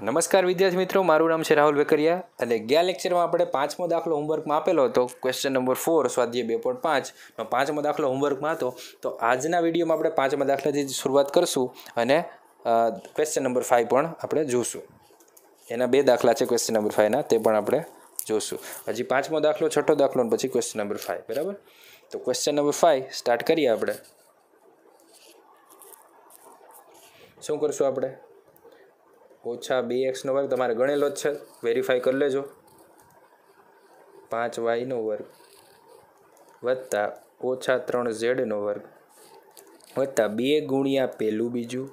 નમસ્કાર વિદ્યાર્થી મિત્રો મારું નામ છે રાહુલ વેકરિયા અને ગયા લેક્ચરમાં આપણે પાંચમો દાખલો હોમવર્કમાં આપેલો હતો ક્વેશ્ચન નંબર ફોર સ્વાધ્યાય બે પોઈન્ટ પાંચનો પાંચમો દાખલો હોમવર્કમાં હતો તો આજના વિડીયોમાં આપણે પાંચમા દાખલાથી શરૂઆત કરીશું અને ક્વેશ્ચન નંબર ફાઇવ પણ આપણે જોશું એના બે દાખલા છે ક્વેશ્ચન નંબર ફાઇવના તે પણ આપણે જોશું હજી પાંચમો દાખલો છઠ્ઠો દાખલો પછી ક્વેશ્ચન નંબર ફાઇવ બરાબર તો ક્વેશ્ચન નંબર ફાઇવ સ્ટાર્ટ કરીએ આપણે શું કરશું આપણે ઓછા બે એક્સનો વર્ગ તમારે ગણેલો જ છે વેરીફાઈ કરી લેજો પાંચ વાયનો વર્ગ વત્તા ઓછા ત્રણ ઝેડનો વર્ગ વત્તા બે ગુણ્યા પહેલું બીજું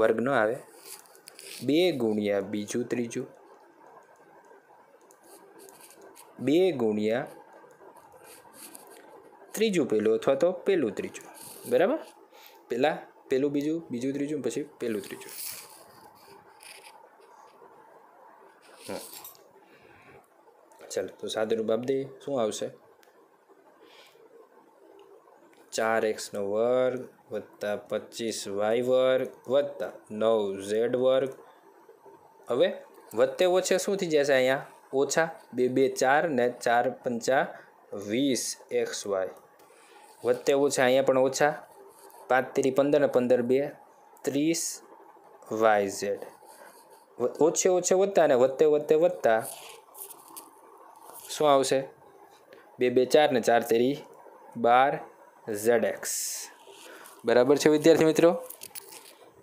વર્ગ ન આવે બે ગુણ્યા બીજું ત્રીજું બે ગુણ્યા ત્રીજું પેલું અથવા તો પેલું ત્રીજું બરાબર પેલા પહેલું બીજું બીજું ત્રીજું પછી પહેલું ત્રીજું હા ચાલો તો સાદુરૂપ આપી શું આવશે ચાર એક્સનો વર્ગ વત્તા પચીસ વાય વર્ગ વત્તા નવ ઝેડ વર્ગ હવે વધતે ઓછે શું થઈ જશે અહીંયા ઓછા બે બે ચાર ને ચાર પંચા વીસ એક્સ વાય વધતે ઓછા અહીંયા પણ ઓછા પાંચ તેરી પંદર ને પંદર બે ત્રીસ વાય ઝેડ ઓછે ઓછે વધતા ને વધતે વધતે વધતા શું આવશે બે બે ચાર ને ચાર તેરી બાર ઝેડ એક્સ બરાબર છે વિદ્યાર્થી મિત્રો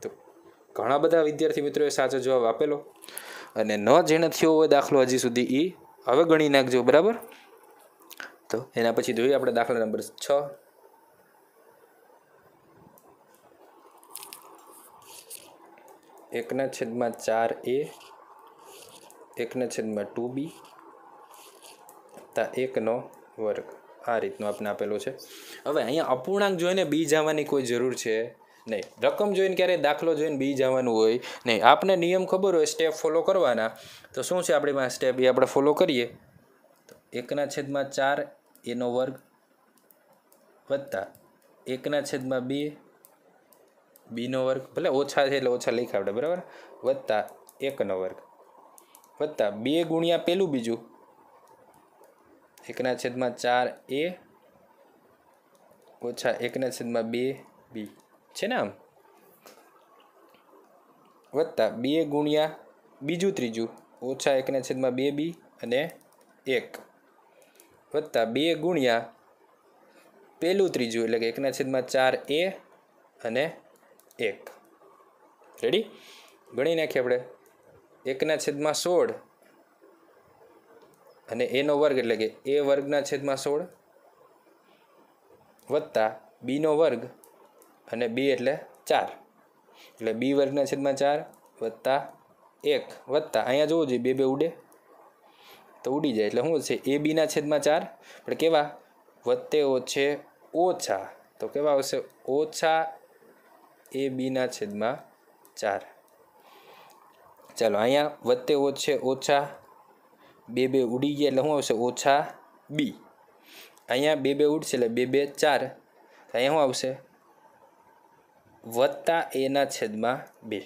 તો ઘણા બધા વિદ્યાર્થી મિત્રોએ સાચો જવાબ આપેલો અને ન જેણે થયો હોય દાખલો હજી સુધી એ હવે ગણી નાખજો બરાબર તો એના પછી જોઈએ આપણે દાખલા નંબર છ એકના છેદમાં ચાર એ એકના છેદમાં ટુ બી તા એકનો વર્ગ આ રીતનો આપણને આપેલો છે હવે અહીંયા અપૂર્ણાંક જોઈને બી જવાની કોઈ જરૂર છે નહીં રકમ જોઈને ક્યારેય દાખલો જોઈને બી જવાનું હોય નહીં આપણે નિયમ ખબર હોય સ્ટેપ ફોલો કરવાના તો શું છે આપણી પાસે સ્ટેપ એ આપણે ફોલો કરીએ તો એકના છેદમાં ચાર એનો વર્ગ વત્તા એકના છેદમાં બે બીનો વર્ગ ભલે ઓછા છે એટલે ઓછા લખ્યા આપણે બરાબર વત્તા એકનો વર્ગ વત્તા બે ગુણ્યા પેલું બીજું એકના છેદમાં ચાર એ ઓછા એકના છેદમાં બે બી છે ને આમ વત્તા બે ગુણ્યા બીજું ત્રીજું ઓછા એકના છેદમાં બે બી અને એક વત્તા બે ગુણ્યા પેલું ત્રીજું એટલે કે એકના છેદમાં ચાર એ અને એક રેડી ગણી નાખીએ આપણે એકના છેદમાં સોળ અને એનો વર્ગ એટલે કે એ વર્ગના છેદમાં સોળ વત્તા બીનો વર્ગ અને બી એટલે ચાર એટલે બી વર્ગના છેદમાં ચાર વત્તા એક વત્તા અહીંયા જોવું જોઈએ બે બે ઉડે તો ઉડી જાય એટલે શું છે એ બીના છેદમાં ચાર પણ કેવા વત્તે ઓછે ઓછા તો કેવા આવશે ઓછા એ બીના છેદમાં ચાર ચાલો અહીંયા વધતે ઓછે ઓછા બે બે ઉડી ગયા એટલે શું આવશે ઓછા બી અહીંયા બે બે ઉડશે એટલે બે બે ચાર અહીંયા શું આવશે વત્તા એના છેદમાં બે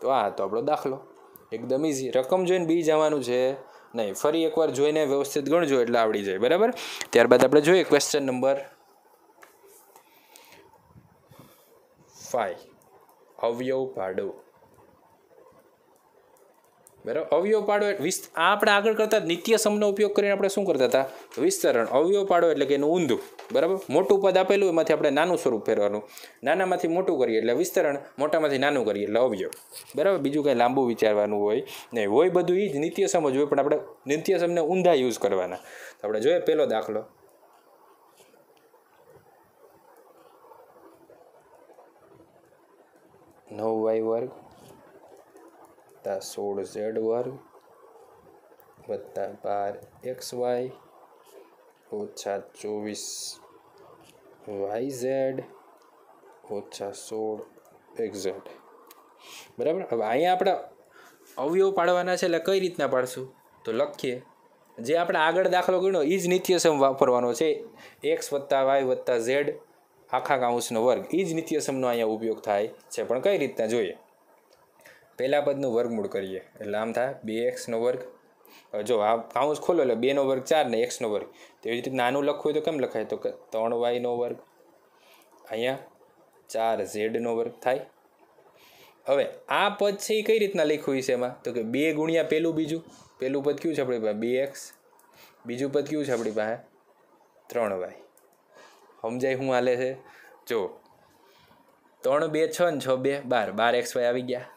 તો આ હતો આપણો દાખલો એકદમ ઇઝી રકમ જોઈને બી જવાનું છે નહીં ફરી એકવાર જોઈને વ્યવસ્થિત ગણજો એટલે આવડી જાય બરાબર ત્યારબાદ આપણે જોઈએ ક્વેશ્ચન નંબર ફાઈ અવયવ પાડો બરાબર અવયવ પાડો આ આપણે આગળ કરતા નિત્ય સમનો ઉપયોગ કરીને આપણે શું કરતા હતા વિસ્તરણ અવયવ પાડો એટલે કે એનું ઊંધું બરાબર મોટું પદ આપેલું એમાંથી આપણે નાનું સ્વરૂપ ફેરવાનું નાનામાંથી મોટું કરીએ એટલે વિસ્તરણ મોટામાંથી નાનું કરીએ એટલે અવયવ બરાબર બીજું કંઈ લાંબુ વિચારવાનું હોય નહીં હોય બધું એ જ નિત્ય સમજ હોય પણ આપણે નિત્ય સમને ઊંધા યુઝ કરવાના આપણે જોઈએ પહેલો દાખલો નવ વાય વર્ગ વત્તા સોળ ઝેડ વર્ગ વત્તા બાર એક્સ વાય ઓછા ચોવીસ વાય ઝેડ ઓછા સોળ એક્સ ઝેડ બરાબર હવે અહીંયા આપણે અવયવ પાડવાના છે એટલે કઈ રીતના પાડશું તો લખીએ જે આપણે આગળ દાખલો ગણ્યો એ જ નિત્યસમ વાપરવાનો છે એક્સ વત્તા વાય વત્તા ઝેડ આખા કાઉન્સનો વર્ગ એ જ નિત્યસમનો અહીંયા ઉપયોગ થાય છે પણ કઈ રીતના જોઈએ પહેલાં પદનું વર્ગમૂળ કરીએ એટલે આમ થાય બે એક્સનો વર્ગ જો આ કાઉન્સ ખોલો એટલે બેનો વર્ગ ચાર ને એક્સનો વર્ગ તેવી રીતે નાનું લખવું હોય તો કેમ લખાય તો કે ત્રણ વાયનો વર્ગ અહીંયા ચાર ઝેડનો વર્ગ થાય હવે આ પદ છે એ કઈ રીતના લખ્યું છે એમાં તો કે બે ગુણ્યા પહેલું બીજું પહેલું પદ કયું છે આપણી પાસે બે એક્સ બીજું પદ કયું છે આપણી પાસે ત્રણ વાય સમજાય શું હાલે છે જો ત્રણ બે છ ને છ બે બાર બાર એક્સ વાય આવી ગયા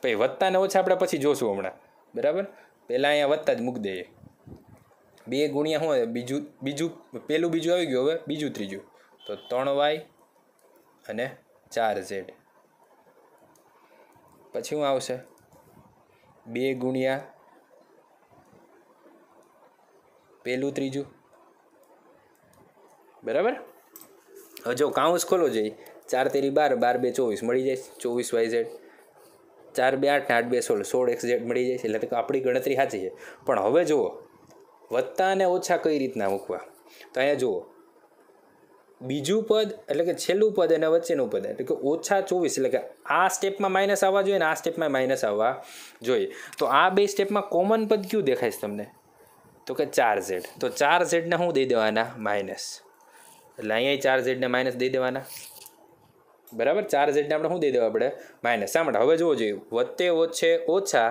પછી વધતા ને ઓછા આપણે પછી જોશું હમણાં બરાબર પહેલાં અહીંયા વધતા જ મૂકી દઈએ બે ગુણ્યા શું બીજું બીજું પહેલું બીજું આવી ગયું હવે બીજું ત્રીજું તો ત્રણ વાય અને ચાર ઝેડ પછી શું આવશે બે ગુણ્યા પેલું ત્રીજું બરાબર હવે જો કાઉન્સ ખોલો જઈ ચાર તેરી બાર બાર બે ચોવીસ મળી જાય ચોવીસ વાય ઝેડ ચાર બે આઠ આઠ બે સોળ સોળ એક્સ ઝેડ મળી જાય છે એટલે કે આપણી ગણતરી સાચી છે પણ હવે જુઓ વત્તા અને ઓછા કઈ રીતના મૂકવા તો અહીંયા જુઓ બીજું પદ એટલે કે છેલ્લું પદ અને વચ્ચેનું પદ એટલે કે ઓછા ચોવીસ એટલે કે આ સ્ટેપમાં માઇનસ આવવા જોઈએ અને આ સ્ટેપમાં માઇનસ આવવા જોઈએ તો આ બે સ્ટેપમાં કોમન પદ કયું દેખાય છે તમને તો કે ચાર ઝેડ તો ચાર ઝેડને શું દઈ દેવાના માઇનસ એટલે અહીંયા ચાર ઝેડને માઇનસ દઈ દેવાના બરાબર ચાર ઝેડને આપણે શું દઈ દેવા આપણે માઇનસ સાંભળ હવે જોવો જોઈએ વત્તે ઓછે ઓછા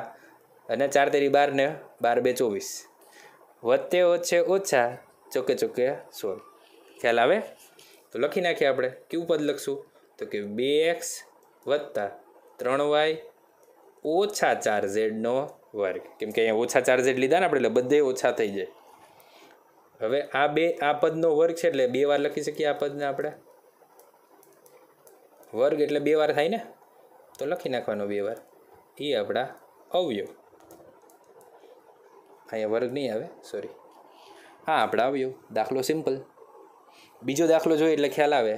અને ચાર તેરી બાર ને બાર બે ચોવીસ વત્તે ઓછે ઓછા ચોકે ચોકે સોળ ખ્યાલ આવે તો લખી નાખીએ આપણે કેવું પદ લખશું તો કે બે એક્સ વત્તા ત્રણ વાય ઓછા ચાર ઝેડનો વર્ગ કેમ કે અહીંયા ઓછા ચાર ઝેડ લીધા ને આપણે એટલે બધે ઓછા થઈ જાય હવે આ બે આ પદનો વર્ગ છે એટલે બે વાર લખી શકીએ આ પદને આપણે વર્ગ એટલે બે વાર થાય ને તો લખી નાખવાનો બે વાર એ આપણા અવયવ અહીંયા વર્ગ નહીં આવે સોરી હા આપણા અવયવ દાખલો સિમ્પલ બીજો દાખલો જોઈએ એટલે ખ્યાલ આવે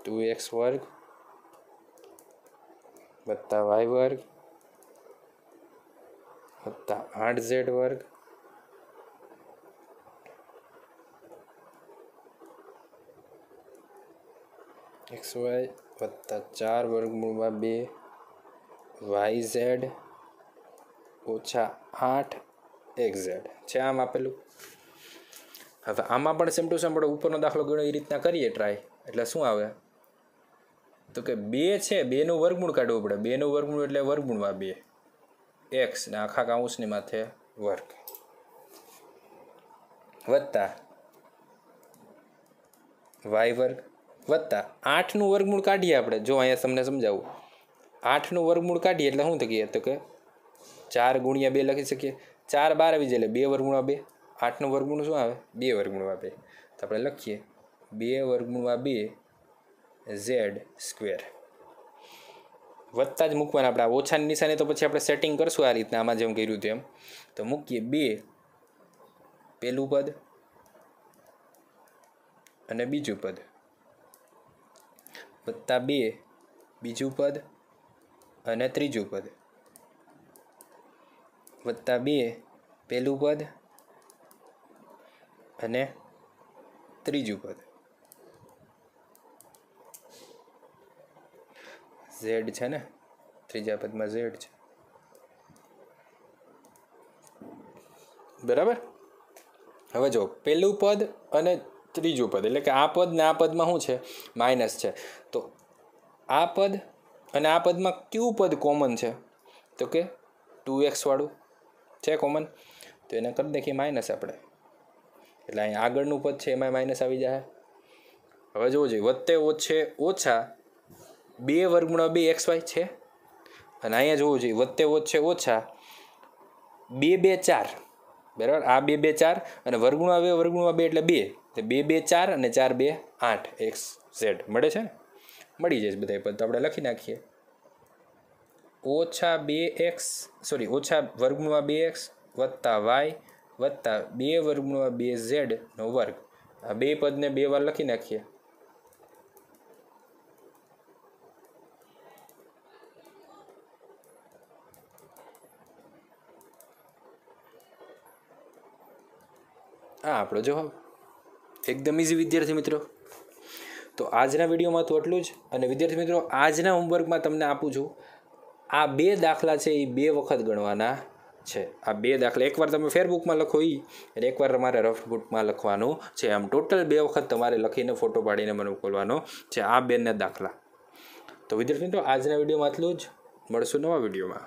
ટુ એક્સ વર્ગ વત્તા વાય વર્ગ વત્તા આઠ ઝેડ વર્ગ એક્સ વાય વત્તા ચાર વર્ગમૂળમાં બે વાય ઝેડ ઓછા આઠ એક્સ ઝેડ છે આમ આપેલું હવે આમાં પણ સેમ ટુ સેમ આપણે ઉપરનો દાખલો ગણો એ રીતના કરીએ ટ્રાય એટલે શું આવે તો કે બે છે બેનું વર્ગમૂળ કાઢવું પડે બેનું વર્ગમૂળ એટલે વર્ગમૂળમાં બે એક્સ ને આખા કાઉન્સની માથે વર્ક વત્તા વાય વર્ગ વત્તા આઠનું વર્ગમૂળ કાઢીએ આપણે જો અહીંયા તમને સમજાવું આઠનું વર્ગમૂળ કાઢીએ એટલે શું થઈએ તો કે ચાર ગુણ્યા બે લખી શકીએ ચાર બાર આવી જાય એટલે બે વર્ગમૂળમાં બે આઠનું વર્ગમૂળ શું આવે બે વર્ગમૂળમાં બે તો આપણે લખીએ બે વર્ગમૂળમાં બે ઝેડ સ્ક્વેર વધતા જ મૂકવાના આપણે આ ઓછાની નિશાની તો પછી આપણે સેટિંગ કરશું આ રીતના આમાં જેમ કર્યું તેમ તો મૂકીએ બે પહેલું પદ અને બીજું પદ વત્તા બે બીજું પદ અને ત્રીજું પદ વત્તા બે પહેલું પદ અને ત્રીજું પદ ઝેડ છે ને ત્રીજા પદમાં ઝેડ છે બરાબર હવે જો પહેલું પદ અને ત્રીજું પદ એટલે કે આ પદ ને આ પદમાં શું છે માઇનસ છે તો આ પદ અને આ પદમાં કયું પદ કોમન છે તો કે ટુ એક્સ વાળું છે કોમન તો એને કરી નાખીએ માઇનસ આપણે એટલે અહીં આગળનું પદ છે એમાં માઇનસ આવી જાય હવે જોવું જોઈએ વધતે ઓછે ઓછા બે વર્ગમૂળા બે એક્સ વાય છે અને અહીંયા જોવું જોઈએ વત્તે ઓછે ઓછા બે બે ચાર બરાબર આ બે બે ચાર અને વર્ગુણા બે વર્ગુણા બે એટલે બે તો બે બે ચાર અને ચાર બે આઠ એક્સ ઝેડ મળે છે ને મળી જશે બધા પદ તો આપણે લખી નાખીએ ઓછા બે એક્સ સોરી ઓછા વર્ગુણમાં બે એક્સ વત્તા વાય વત્તા બે વર્ગુણમાં બે ઝેડનો વર્ગ આ બે પદને બે વાર લખી નાખીએ આ આપણો જવાબ એકદમ ઇઝી વિદ્યાર્થી મિત્રો તો આજના વિડીયોમાં તો આટલું જ અને વિદ્યાર્થી મિત્રો આજના હોમવર્કમાં તમને આપું છું આ બે દાખલા છે એ બે વખત ગણવાના છે આ બે દાખલા એકવાર તમે ફેરબુકમાં લખો એ અને એકવાર તમારે રફ બુકમાં લખવાનું છે આમ ટોટલ બે વખત તમારે લખીને ફોટો પાડીને મને મોકલવાનો છે આ બેના દાખલા તો વિદ્યાર્થી મિત્રો આજના વિડીયોમાં આટલું જ મળશું નવા વિડીયોમાં